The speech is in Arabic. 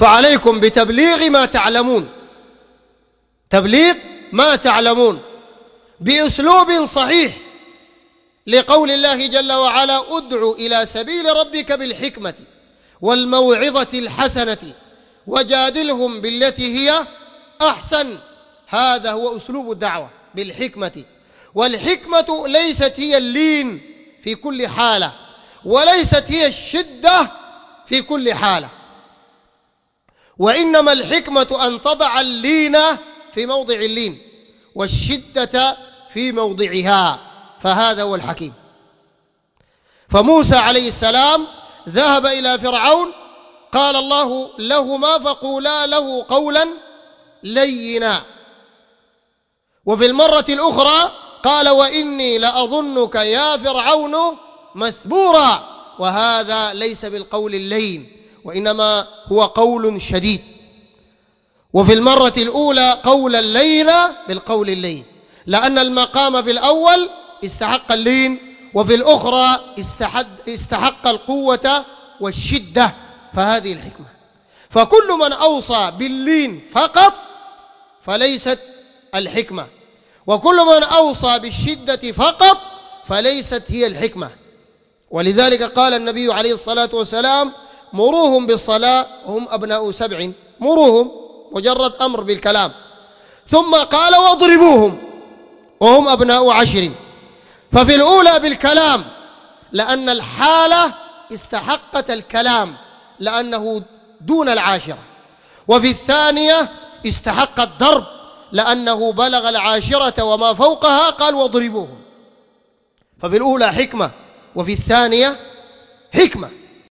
فعليكم بتبليغ ما تعلمون تبليغ ما تعلمون باسلوب صحيح لقول الله جل وعلا ادع الى سبيل ربك بالحكمه والموعظه الحسنه وجادلهم بالتي هي احسن هذا هو اسلوب الدعوه بالحكمه والحكمه ليست هي اللين في كل حاله وليست هي الشده في كل حاله وإنما الحكمة أن تضع اللين في موضع اللين والشدة في موضعها فهذا هو الحكيم فموسى عليه السلام ذهب إلى فرعون قال الله لهما فقولا له قولا لينا وفي المرة الأخرى قال وإني لأظنك يا فرعون مثبورا وهذا ليس بالقول اللين وإنما هو قول شديد وفي المرة الأولى قول الليل بالقول اللين لأن المقام في الأول استحق اللين وفي الأخرى استحق القوة والشدة فهذه الحكمة فكل من أوصى باللين فقط فليست الحكمة وكل من أوصى بالشدة فقط فليست هي الحكمة ولذلك قال النبي عليه الصلاة والسلام مروهم بالصلاة هم أبناء سبع مروهم مجرد أمر بالكلام ثم قال واضربوهم وهم أبناء عشر ففي الأولى بالكلام لأن الحالة استحقت الكلام لأنه دون العاشرة وفي الثانية استحق الضرب لأنه بلغ العاشرة وما فوقها قال واضربوهم ففي الأولى حكمة وفي الثانية حكمة